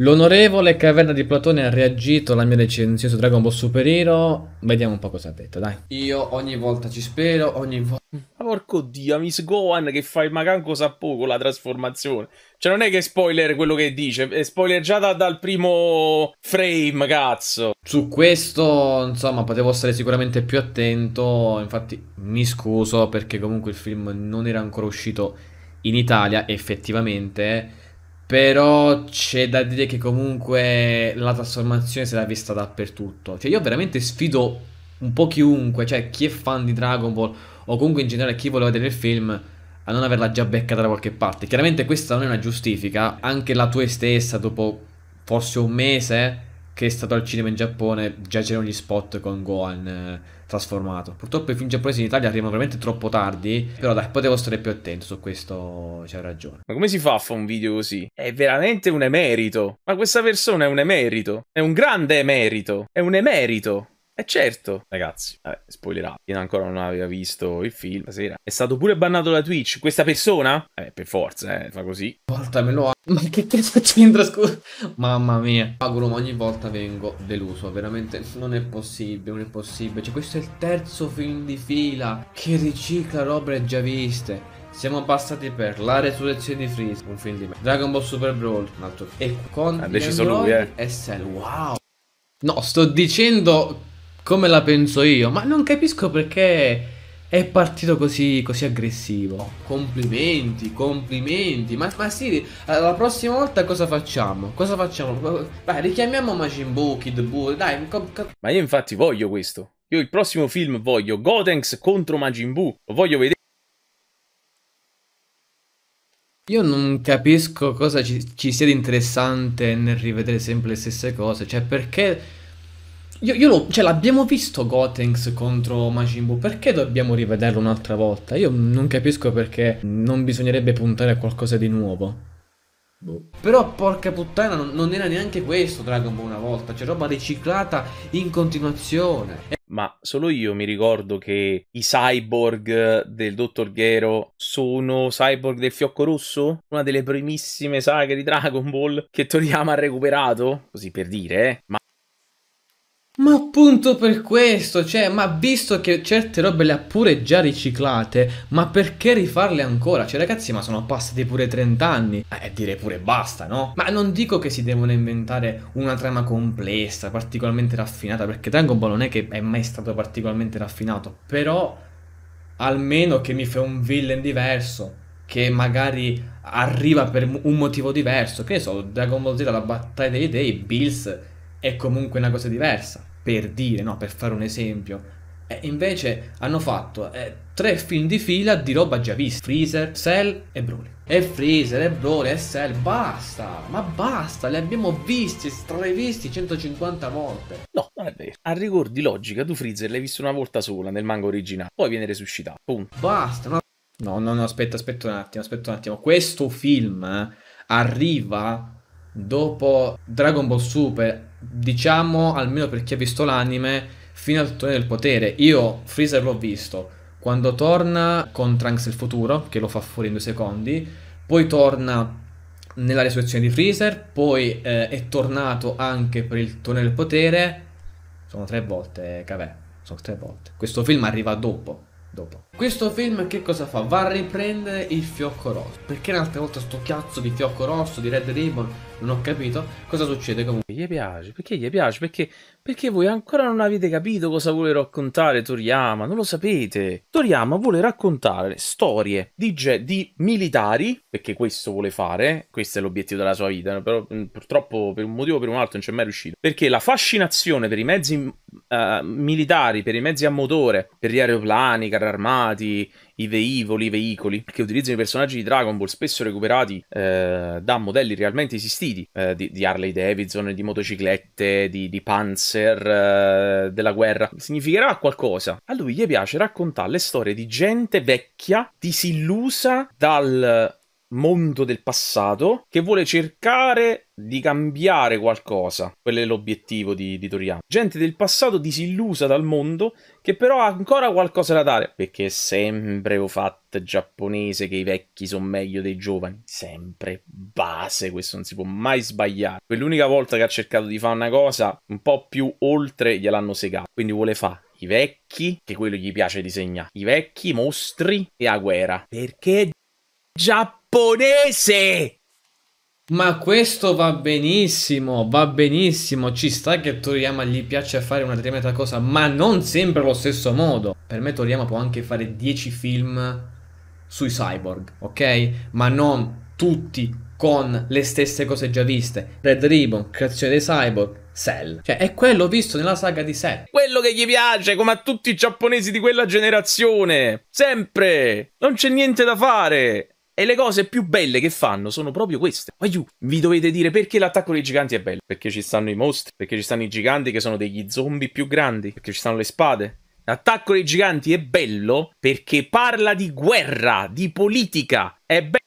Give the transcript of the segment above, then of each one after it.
L'onorevole Caverna di Platone ha reagito alla mia recensione su Dragon Ball Super Hero. Vediamo un po' cosa ha detto, dai. Io ogni volta ci spero, ogni volta... porco dio, Miss Gohan che fa il macanco sa poco la trasformazione. Cioè non è che spoiler quello che dice, è spoiler già da, dal primo frame, cazzo. Su questo, insomma, potevo stare sicuramente più attento. Infatti mi scuso perché comunque il film non era ancora uscito in Italia, effettivamente però c'è da dire che comunque la trasformazione se l'ha vista dappertutto. Cioè io veramente sfido un po' chiunque, cioè chi è fan di Dragon Ball o comunque in generale chi voleva vedere il film a non averla già beccata da qualche parte. Chiaramente questa non è una giustifica, anche la tua stessa dopo forse un mese che è stato al cinema in Giappone, già c'erano gli spot con Gohan eh, trasformato. Purtroppo i film giapponesi in Italia arrivano veramente troppo tardi, però dai, potevo stare più attento, su questo c'è ragione. Ma come si fa a fare un video così? È veramente un emerito. Ma questa persona è un emerito. È un grande emerito. È un emerito. E eh, certo, ragazzi, vabbè, spoilerato. Chi ancora non aveva visto il film, stasera è stato pure bannato da Twitch. Questa persona? Eh, per forza, eh, fa così. Portamelo a... Ma che cazzo c'entra, scusa? Mamma mia. Auguro, ogni volta vengo deluso. Veramente, non è possibile, non è possibile. Cioè, questo è il terzo film di fila che ricicla robe già viste. Siamo passati per La Resurrezione di Freeze, un film di me. Dragon Ball Super Brawl, un altro film. E con... Ha ah, deciso lui, eh. SL, wow. No, sto dicendo come la penso io, ma non capisco perché è partito così, così aggressivo. Complimenti, complimenti. Ma, ma sì, la prossima volta cosa facciamo? Cosa facciamo? Dai, richiamiamo Majin Buu, Kid Buu, dai. Ma io infatti voglio questo. Io il prossimo film voglio Gotenks contro Majin Buu. Lo voglio vedere. Io non capisco cosa ci, ci sia di interessante nel rivedere sempre le stesse cose, cioè perché io, io lo, cioè, l'abbiamo visto Gotenks contro Majin Buu, perché dobbiamo rivederlo un'altra volta? Io non capisco perché non bisognerebbe puntare a qualcosa di nuovo. Boh. Però porca puttana non, non, era neanche questo Dragon Ball una volta, c'è cioè, roba riciclata in continuazione. Ma solo io mi ricordo che i cyborg del Dottor Gero sono cyborg del Fiocco Rosso? Una delle primissime saghe di Dragon Ball che Toriyama ha recuperato? Così per dire, eh? Ma ma appunto per questo, cioè, ma visto che certe robe le ha pure già riciclate, ma perché rifarle ancora? Cioè, ragazzi, ma sono passati pure 30 anni. Eh, dire pure basta, no? Ma non dico che si devono inventare una trama complessa, particolarmente raffinata, perché Dragon Ball non è che è mai stato particolarmente raffinato, però almeno che mi fa un villain diverso, che magari arriva per un motivo diverso, che ne so, Dragon Ball Z la battaglia dei dei, Bills è comunque una cosa diversa per dire, no, per fare un esempio. E invece hanno fatto eh, tre film di fila di roba già vista. Freezer, Cell e Broly. E Freezer, e Broly, e Cell, basta! Ma basta, li abbiamo visti, stravisti 150 volte. No, non è vero. A rigor di logica, tu Freezer l'hai visto una volta sola nel manga originale, poi viene resuscitato. Punto. Basta, no. No, no, no, aspetta, aspetta un attimo, aspetta un attimo. Questo film eh, arriva dopo Dragon Ball Super, diciamo almeno per chi ha visto l'anime, fino al Torneo del Potere. Io Freezer l'ho visto. Quando torna con Trunks il futuro, che lo fa fuori in due secondi, poi torna nella risurrezione di Freezer, poi eh, è tornato anche per il Torneo del Potere. Sono tre volte, cavè, eh, sono tre volte. Questo film arriva dopo. Dopo. Questo film che cosa fa? Va a riprendere il fiocco rosso. Perché un'altra volta sto cazzo di fiocco rosso, di Red Ribbon? non ho capito cosa succede comunque. Gli piace, perché gli piace? Perché, perché voi ancora non avete capito cosa vuole raccontare Toriyama, non lo sapete. Toriyama vuole raccontare storie di, di militari, perché questo vuole fare, questo è l'obiettivo della sua vita, però mm, purtroppo per un motivo o per un altro non c'è mai riuscito, perché la fascinazione per i mezzi uh, militari, per i mezzi a motore, per gli aeroplani, i carri armati, i veivoli, i veicoli che utilizzano i personaggi di Dragon Ball, spesso recuperati eh, da modelli realmente esistiti eh, di, di, Harley Davidson, di motociclette, di, di Panzer, eh, della guerra, significherà qualcosa. A lui gli piace raccontare le storie di gente vecchia, disillusa dal mondo del passato che vuole cercare di cambiare qualcosa. Quello è l'obiettivo di, di Toriyama. Gente del passato disillusa dal mondo che però ha ancora qualcosa da dare, perché sempre ho fatto giapponese che i vecchi sono meglio dei giovani, sempre base, questo non si può mai sbagliare. Quell'unica volta che ha cercato di fare una cosa un po' più oltre gliel'hanno segata, quindi vuole fare i vecchi, che quello gli piace disegnare, i vecchi, i mostri e la guerra, perché giapponese! Ma questo va benissimo, va benissimo, ci sta che Toriyama gli piace fare una determinata cosa, ma non sempre allo stesso modo. Per me Toriyama può anche fare 10 film sui cyborg, ok? Ma non tutti con le stesse cose già viste. Red Ribbon, creazione dei cyborg, Cell. Cioè, è quello visto nella saga di Cell. Quello che gli piace, come a tutti i giapponesi di quella generazione. Sempre! Non c'è niente da fare! E le cose più belle che fanno sono proprio queste. Ma you, vi dovete dire perché l'attacco dei giganti è bello? Perché ci stanno i mostri, perché ci stanno i giganti che sono degli zombie più grandi, perché ci stanno le spade. L'attacco dei giganti è bello perché parla di guerra, di politica. È bello.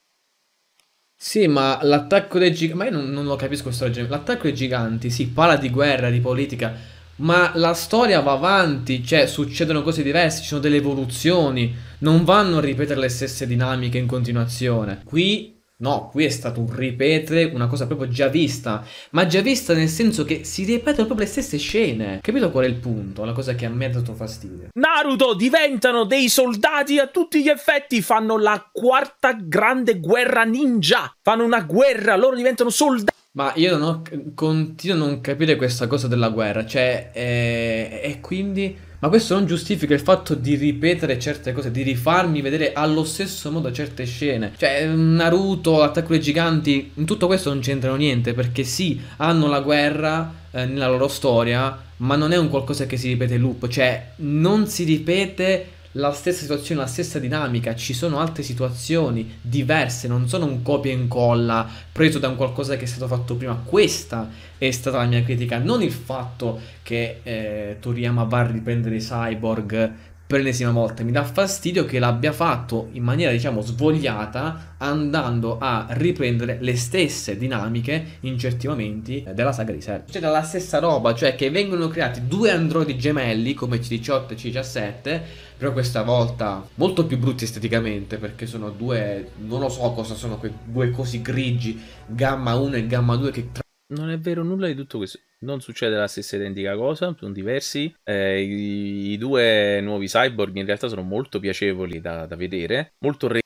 Sì, ma l'attacco dei giganti. Ma io non, non lo capisco questo ragionamento. L'attacco dei giganti, sì, parla di guerra, di politica ma la storia va avanti, cioè succedono cose diverse, ci sono delle evoluzioni, non vanno a ripetere le stesse dinamiche in continuazione. Qui no, qui è stato un ripetere una cosa proprio già vista, ma già vista nel senso che si ripetono proprio le stesse scene. Capito qual è il punto? La cosa che a me ha dato fastidio. Naruto diventano dei soldati a tutti gli effetti, fanno la quarta grande guerra ninja, fanno una guerra, loro diventano soldati ma io non ho, continuo a non capire questa cosa della guerra, cioè, eh, e quindi... Ma questo non giustifica il fatto di ripetere certe cose, di rifarmi vedere allo stesso modo certe scene. Cioè, Naruto, l'attacco dei giganti, in tutto questo non c'entrano niente, perché sì, hanno la guerra eh, nella loro storia, ma non è un qualcosa che si ripete in loop, cioè, non si ripete la stessa situazione, la stessa dinamica, ci sono altre situazioni diverse, non sono un copia e incolla preso da un qualcosa che è stato fatto prima. Questa è stata la mia critica, non il fatto che eh, Toriyama va a riprendere Cyborg per l'ennesima volta. Mi dà fastidio che l'abbia fatto in maniera, diciamo, svogliata, andando a riprendere le stesse dinamiche in certi momenti eh, della saga di Sergio. Cioè, la stessa roba, cioè che vengono creati due androidi gemelli come C18 e C17, però questa volta molto più brutti esteticamente, perché sono due, non lo so cosa sono quei due così grigi, gamma 1 e gamma 2 che... Tra- non è vero nulla di tutto questo non succede la stessa identica cosa, sono diversi. Eh, i, i, due nuovi cyborg in realtà sono molto piacevoli da, da vedere, molto re-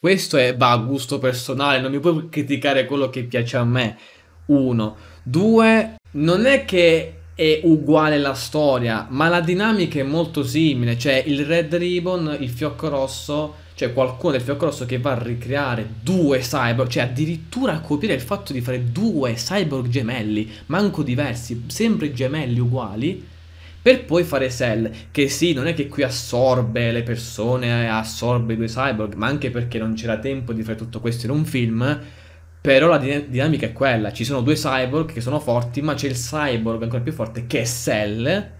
questo è, a gusto personale, non mi puoi criticare quello che piace a me. Uno. Due, non è che è uguale la storia, ma la dinamica è molto simile, cioè il Red Ribbon, il fiocco rosso, cioè qualcuno del fiocco rosso che va a ricreare due cyborg, cioè addirittura a copiare il fatto di fare due cyborg gemelli, manco diversi, sempre gemelli uguali, per poi fare Cell, che sì, non è che qui assorbe le persone, assorbe i due cyborg, ma anche perché non c'era tempo di fare tutto questo in un film, però la din- dinamica è quella, ci sono due cyborg che sono forti, ma c'è il cyborg ancora più forte che è Cell,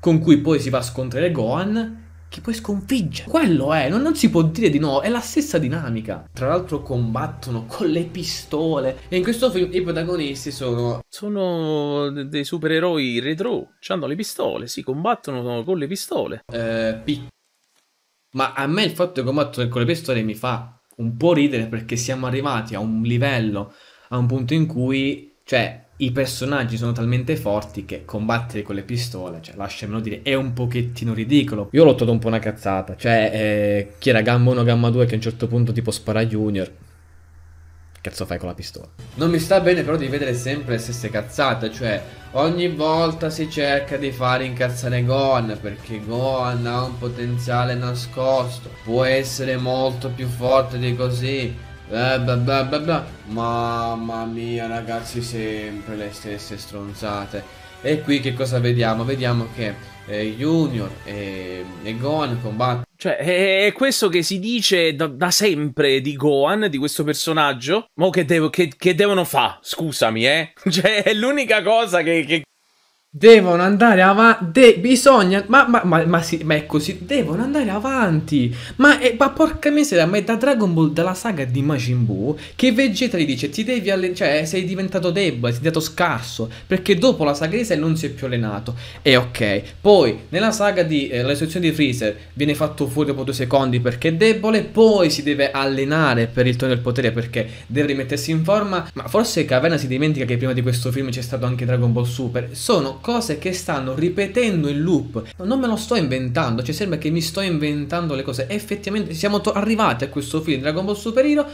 con cui poi si va a scontrare Gohan, che poi sconfigge. Quello è, non, non, si può dire di no, è la stessa dinamica. Tra l'altro combattono con le pistole. E in questo film i protagonisti sono... Sono dei supereroi retro, hanno le pistole, si combattono con le pistole. Eh, P. Ma a me il fatto di combattere con le pistole mi fa un po' ridere perché siamo arrivati a un livello, a un punto in cui, cioè, i personaggi sono talmente forti che combattere con le pistole, cioè, lasciamelo dire, è un pochettino ridicolo. Io l'ho trovato un po' una cazzata, cioè, eh, chi era Gamma 1, Gamma 2 che a un certo punto tipo spara Junior, cazzo fai con la pistola? Non mi sta bene però di vedere sempre le stesse cazzate, cioè ogni volta si cerca di far incazzare Gohan perché Gohan ha un potenziale nascosto, può essere molto più forte di così. Bla bla bla bla bla. Mamma mia ragazzi sempre le stesse stronzate e qui che cosa vediamo? Vediamo che eh, Junior e, e Gohan combattono. Cioè, è questo che si dice da, da, sempre di Gohan, di questo personaggio. Mo che, devo, che, che devono fare? Scusami, eh. Cioè, è l'unica cosa che, che Devono andare avanti. De- bisogna. Ma, ma, ma, ma, sì, ma è così. Devono andare avanti. Ma, è, ma porca miseria, ma è da Dragon Ball, dalla saga di Majin Buu, che Vegeta gli dice: Ti devi allenare. Cioè, eh, sei diventato debole, sei diventato scarso. Perché dopo la saga di Cell non si è più allenato. E ok. Poi, nella saga di. Eh, la situazione di Freezer viene fatto fuori dopo due secondi perché è debole. Poi si deve allenare per il tono del potere perché deve rimettersi in forma. Ma forse Caverna si dimentica che prima di questo film c'è stato anche Dragon Ball Super. Sono cose che stanno ripetendo il loop. Non me lo sto inventando, cioè sembra che mi sto inventando le cose. Effettivamente siamo to- arrivati a questo film Dragon Ball Super Hero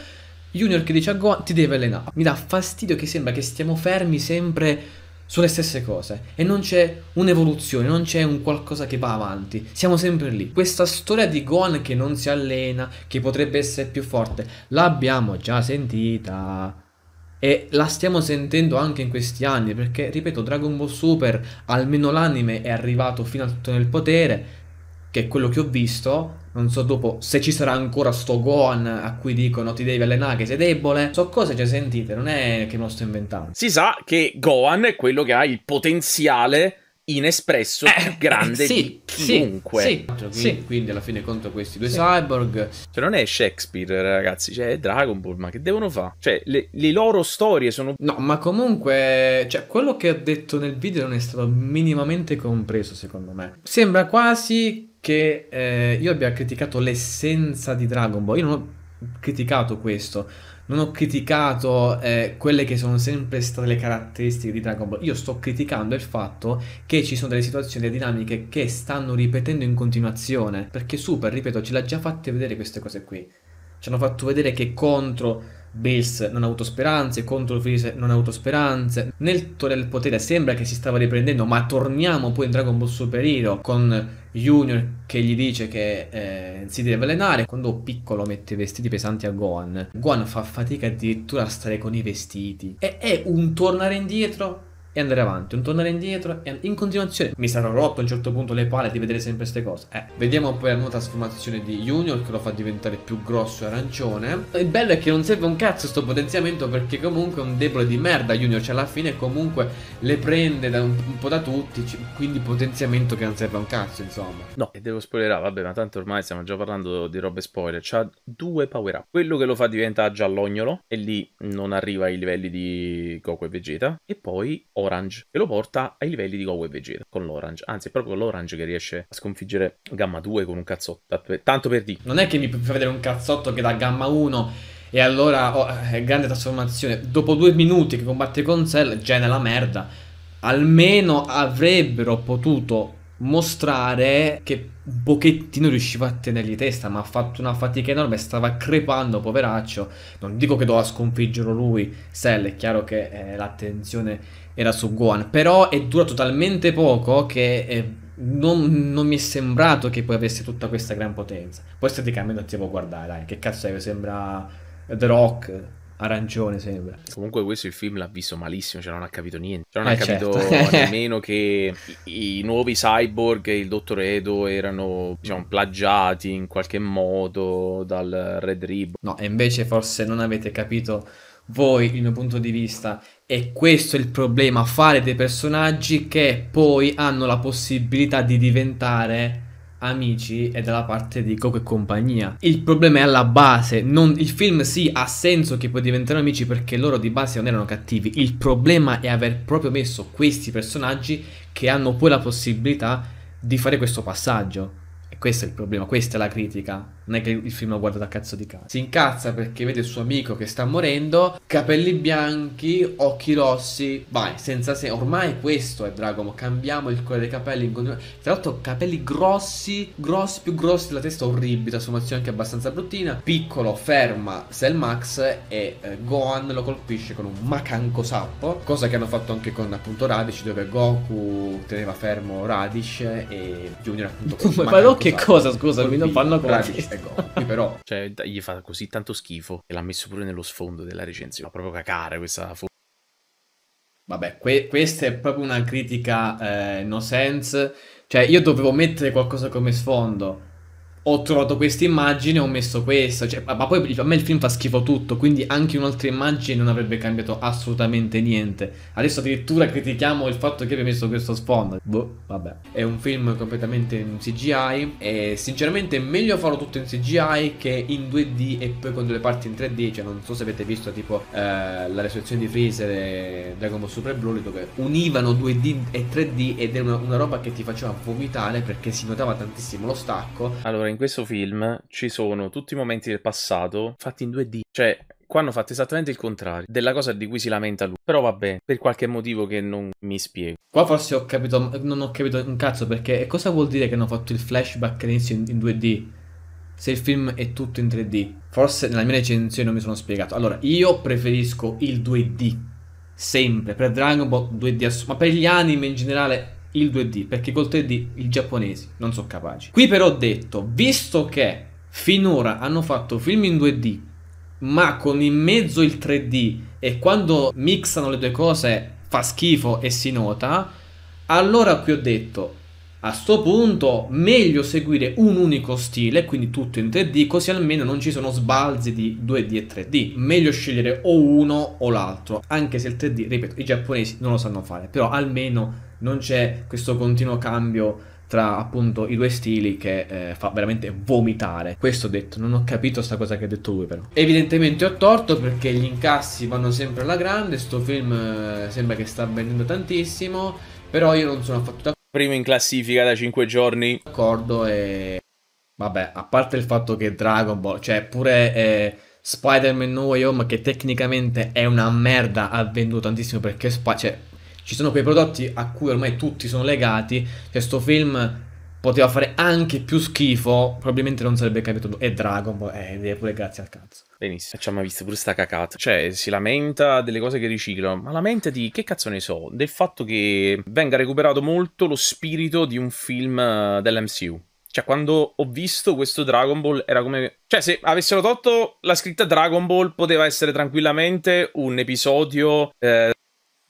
Junior che dice a ah, Gohan ti deve allenare. Mi dà fastidio che sembra che stiamo fermi sempre sulle stesse cose e non c'è un'evoluzione, non c'è un qualcosa che va avanti, siamo sempre lì. Questa storia di Gohan che non si allena, che potrebbe essere più forte, l'abbiamo già sentita. E la stiamo sentendo anche in questi anni perché, ripeto, Dragon Ball Super, almeno l'anime, è arrivato fino a tutto nel potere, che è quello che ho visto. Non so dopo se ci sarà ancora sto Gohan a cui dicono ti devi allenare che sei debole. So cose già sentite, non è che me lo sto inventando. Si sa che Gohan è quello che ha il potenziale inespresso eh, più grande sì, di chiunque. Sì, sì, quindi, quindi, alla fine contro questi due cyborg. Cioè non è Shakespeare, ragazzi, cioè è Dragon Ball, ma che devono fare? Cioè le, le, loro storie sono... No, ma comunque, cioè quello che ho detto nel video non è stato minimamente compreso secondo me. Sembra quasi che eh, io abbia criticato l'essenza di Dragon Ball. Io non ho criticato questo non ho criticato eh, quelle che sono sempre state le caratteristiche di Dragon Ball, io sto criticando il fatto che ci sono delle situazioni, delle dinamiche che stanno ripetendo in continuazione, perché Super, ripeto, ce l'ha già fatte vedere queste cose qui, ci hanno fatto vedere che contro Bills non ha avuto speranze, contro il Freeze non ha avuto speranze. Nel Torre del Potere sembra che si stava riprendendo, ma torniamo poi in Dragon Ball Super Hero con Junior che gli dice che eh, si deve allenare. Quando piccolo mette i vestiti pesanti a Gohan, Gohan fa fatica addirittura a stare con i vestiti. E è un tornare indietro e andare avanti, un tornare indietro e in continuazione mi sarò rotto a un certo punto le palle di vedere sempre queste cose. Eh, vediamo poi la nuova trasformazione di Junior che lo fa diventare più grosso e arancione. Il bello è che non serve un cazzo sto potenziamento perché comunque è un debole di merda Junior, cioè alla fine comunque le prende da un, un po' da tutti, quindi potenziamento che non serve un cazzo, insomma. No, e devo spoilerare, vabbè, ma tanto ormai stiamo già parlando di robe spoiler, c'ha due power up. Quello che lo fa diventare giallognolo e lì non arriva ai livelli di Goku e Vegeta e poi Orange che lo porta ai livelli di Go e Vegeta con l'Orange. Anzi, è proprio l'Orange che riesce a sconfiggere Gamma 2 con un cazzotto. Tanto per dire. Non è che mi fa vedere un cazzotto che da Gamma 1 e allora oh, eh, grande trasformazione. Dopo due minuti che combatte con Cell, già è nella merda. Almeno avrebbero potuto mostrare che un pochettino riusciva a tenergli testa, ma ha fatto una fatica enorme, stava crepando, poveraccio. Non dico che doveva sconfiggerlo lui, Cell, è chiaro che eh, l'attenzione era su Gohan, però è durato talmente poco che eh, non, non, mi è sembrato che poi avesse tutta questa gran potenza. Poi esteticamente non si può guardare, dai, che cazzo è, sembra The Rock, arancione sembra. Comunque questo il film l'ha visto malissimo, cioè non ha capito niente. Cioè non eh ha certo. capito nemmeno che i, i, nuovi cyborg e il dottor Edo erano diciamo, plagiati in qualche modo dal Red Ribbon. No, e invece forse non avete capito voi il mio punto di vista. E questo è il problema, fare dei personaggi che poi hanno la possibilità di diventare amici e dalla parte di Coco e compagnia. Il problema è alla base, non, il film sì ha senso che poi diventano amici perché loro di base non erano cattivi, il problema è aver proprio messo questi personaggi che hanno poi la possibilità di fare questo passaggio. E questo è il problema, questa è la critica non è che il film lo guarda da cazzo di cazzo. Si incazza perché vede il suo amico che sta morendo, capelli bianchi, occhi rossi, vai, senza se... Ormai questo è Dragon, cambiamo il colore dei capelli. Tra l'altro capelli grossi, grossi, più grossi, la testa orribile, trasformazione anche abbastanza bruttina. Piccolo, ferma Selmax e eh, Gohan lo colpisce con un macanco sappo, cosa che hanno fatto anche con appunto Radish, dove Goku teneva fermo Radish e Junior appunto... Ma, ma no che sappo. cosa, scusami, non fanno con Radish e però. Cioè, gli fa così tanto schifo che l'ha messo pure nello sfondo della recensione. Fa proprio cacare questa foto. Vabbè, que- questa è proprio una critica eh, no sense. Cioè, io dovevo mettere qualcosa come sfondo ho trovato questa immagine, ho messo questa, cioè, ma poi a me il film fa schifo tutto, quindi anche un'altra immagine non avrebbe cambiato assolutamente niente. Adesso addirittura critichiamo il fatto che abbia messo questo sfondo. Boh, vabbè. È un film completamente in CGI e sinceramente è meglio farlo tutto in CGI che in 2D e poi con delle parti in 3D, cioè non so se avete visto tipo eh, la resurrezione di Freezer e Dragon Ball Super Broly dove univano 2D e 3D ed è una, una roba che ti faceva vomitare perché si notava tantissimo lo stacco. Allora in questo film ci sono tutti i momenti del passato fatti in 2D. Cioè, qua hanno fatto esattamente il contrario della cosa di cui si lamenta lui. Però vabbè, per qualche motivo che non mi spiego. Qua forse ho capito, non ho capito un cazzo perché cosa vuol dire che hanno fatto il flashback all'inizio in, in 2D? Se il film è tutto in 3D, forse nella mia recensione non mi sono spiegato. Allora, io preferisco il 2D sempre per Dragon Ball 2D, ass- ma per gli anime in generale il 2D, perché col 3D i giapponesi non sono capaci. Qui però ho detto, visto che finora hanno fatto film in 2D, ma con in mezzo il 3D e quando mixano le due cose fa schifo e si nota, allora qui ho detto a sto punto meglio seguire un unico stile, quindi tutto in 3D, così almeno non ci sono sbalzi di 2D e 3D. Meglio scegliere o uno o l'altro, anche se il 3D, ripeto, i giapponesi non lo sanno fare, però almeno non c'è questo continuo cambio tra appunto i due stili che eh, fa veramente vomitare. Questo ho detto, non ho capito sta cosa che ha detto lui però. Evidentemente ho torto perché gli incassi vanno sempre alla grande, sto film eh, sembra che sta vendendo tantissimo, però io non sono affatto d'accordo. Primo in classifica da 5 giorni. D'accordo e... Vabbè, a parte il fatto che Dragon Ball, cioè pure... Eh, Spider-Man No Way Home che tecnicamente è una merda ha venduto tantissimo perché Sp cioè, ci sono quei prodotti a cui ormai tutti sono legati, cioè film poteva fare anche più schifo, probabilmente non sarebbe capito. E Dragon Ball, eh, pure grazie al cazzo. Benissimo, ci ha mai visto pure sta cacata. Cioè, si lamenta delle cose che riciclano, ma lamenta di che cazzo ne so? Del fatto che venga recuperato molto lo spirito di un film eh, dell'MCU. Cioè, quando ho visto questo Dragon Ball era come... Cioè, se avessero tolto la scritta Dragon Ball poteva essere tranquillamente un episodio eh,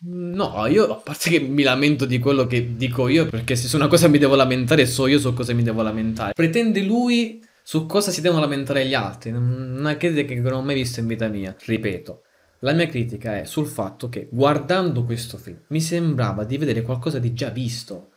No, io a parte che mi lamento di quello che dico io, perché se su una cosa mi devo lamentare, so io su cosa mi devo lamentare. Pretende lui su cosa si devono lamentare gli altri. Una critica che non ho mai visto in vita mia, ripeto. La mia critica è sul fatto che guardando questo film mi sembrava di vedere qualcosa di già visto.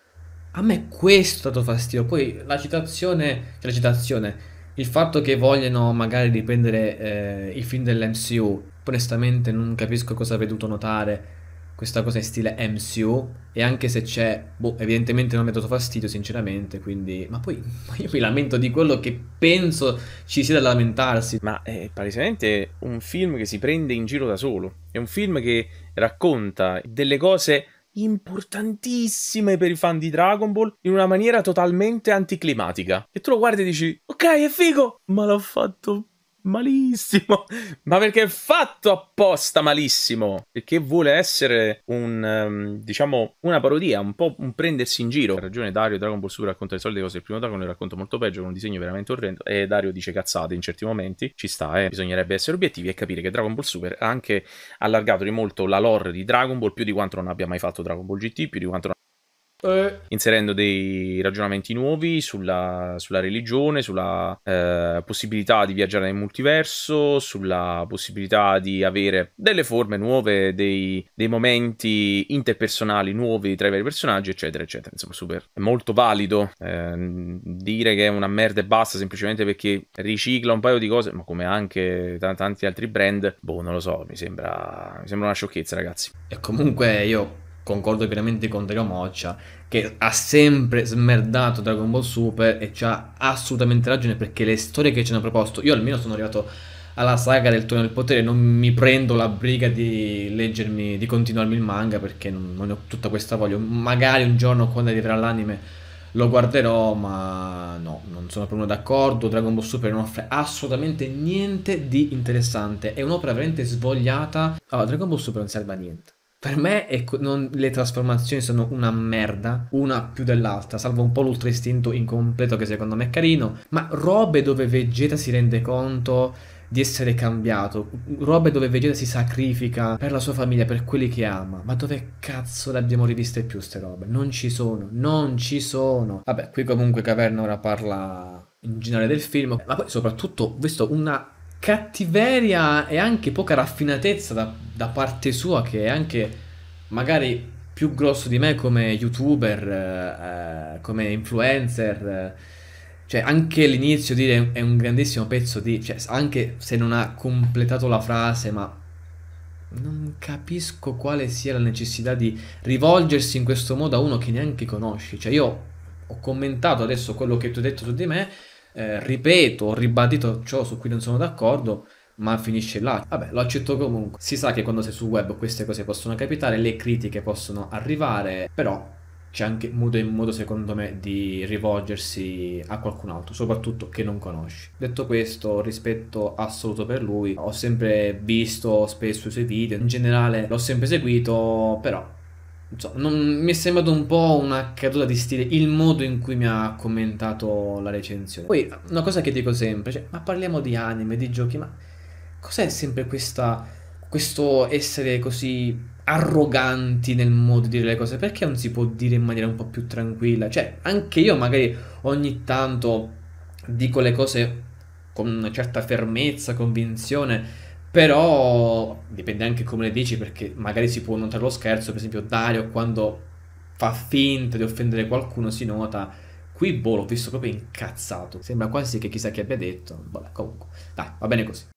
A me questo è dato fastidio. Poi la citazione, cioè la citazione, il fatto che vogliono magari riprendere eh, i film dell'MCU, onestamente non capisco cosa ha veduto notare questa cosa in stile MCU e anche se c'è, boh, evidentemente non mi ha dato fastidio sinceramente, quindi... Ma poi ma io mi lamento di quello che penso ci sia da lamentarsi. Ma è eh, palesemente un film che si prende in giro da solo, è un film che racconta delle cose importantissime per i fan di Dragon Ball in una maniera totalmente anticlimatica. E tu lo guardi e dici, ok è figo, ma l'ho fatto malissimo. Ma perché è fatto apposta malissimo? Perché vuole essere un, um, diciamo, una parodia, un po' un prendersi in giro. Ha ragione Dario, Dragon Ball Super racconta le solite cose. Il primo Dragon lo racconta molto peggio, con un disegno veramente orrendo. E Dario dice cazzate in certi momenti. Ci sta, eh. Bisognerebbe essere obiettivi e capire che Dragon Ball Super ha anche allargato di molto la lore di Dragon Ball, più di quanto non abbia mai fatto Dragon Ball GT, più di quanto non eh. inserendo dei ragionamenti nuovi sulla, sulla religione, sulla eh, possibilità di viaggiare nel multiverso, sulla possibilità di avere delle forme nuove, dei, dei momenti interpersonali nuovi tra i vari personaggi, eccetera, eccetera. Insomma, super. È molto valido eh, dire che è una merda e basta semplicemente perché ricicla un paio di cose, ma come anche t- tanti altri brand, boh, non lo so, mi sembra, mi sembra una sciocchezza, ragazzi. E comunque io concordo pienamente con Dario Moccia, che ha sempre smerdato Dragon Ball Super e c'ha assolutamente ragione perché le storie che ci hanno proposto, io almeno sono arrivato alla saga del Torneo del Potere, non mi prendo la briga di leggermi, di continuarmi il manga perché non, non ho tutta questa voglia. Magari un giorno quando arriverà l'anime lo guarderò, ma no, non sono proprio d'accordo. Dragon Ball Super non offre assolutamente niente di interessante. È un'opera veramente svogliata. Allora, Dragon Ball Super non serve a niente per me co- non, le trasformazioni sono una merda, una più dell'altra, salvo un po' l'ultra istinto incompleto che secondo me è carino, ma robe dove Vegeta si rende conto di essere cambiato, robe dove Vegeta si sacrifica per la sua famiglia, per quelli che ama. Ma dove cazzo le abbiamo riviste più queste robe? Non ci sono, non ci sono. Vabbè, qui comunque Caverna ora parla in generale del film, ma poi soprattutto ho visto una cattiveria e anche poca raffinatezza da, da parte sua che è anche magari più grosso di me come youtuber, eh, come influencer. Eh, cioè, anche l'inizio dire è un grandissimo pezzo di. Cioè, anche se non ha completato la frase, ma non capisco quale sia la necessità di rivolgersi in questo modo a uno che neanche conosci. Cioè, io ho commentato adesso quello che tu hai detto su di me eh, ripeto, ho ribadito ciò su cui non sono d'accordo, ma finisce là. Vabbè, lo accetto comunque. Si sa che quando sei sul web queste cose possono capitare, le critiche possono arrivare, però c'è anche modo in modo secondo me di rivolgersi a qualcun altro, soprattutto che non conosci. Detto questo, rispetto assoluto per lui, ho sempre visto spesso i suoi video, in generale l'ho sempre seguito, però insomma, non, mi è sembrato un po' una caduta di stile il modo in cui mi ha commentato la recensione. Poi una cosa che dico sempre, cioè, ma parliamo di anime, di giochi, ma cos'è sempre questa, questo essere così arroganti nel modo di dire le cose? Perché non si può dire in maniera un po' più tranquilla? Cioè, anche io magari ogni tanto dico le cose con una certa fermezza, convinzione però dipende anche come le dici, perché magari si può notare lo scherzo, per esempio Dario quando fa finta di offendere qualcuno si nota. Qui boh, l'ho visto proprio incazzato. Sembra quasi che chissà chi abbia detto. Vabbè, comunque. Dai, va bene così.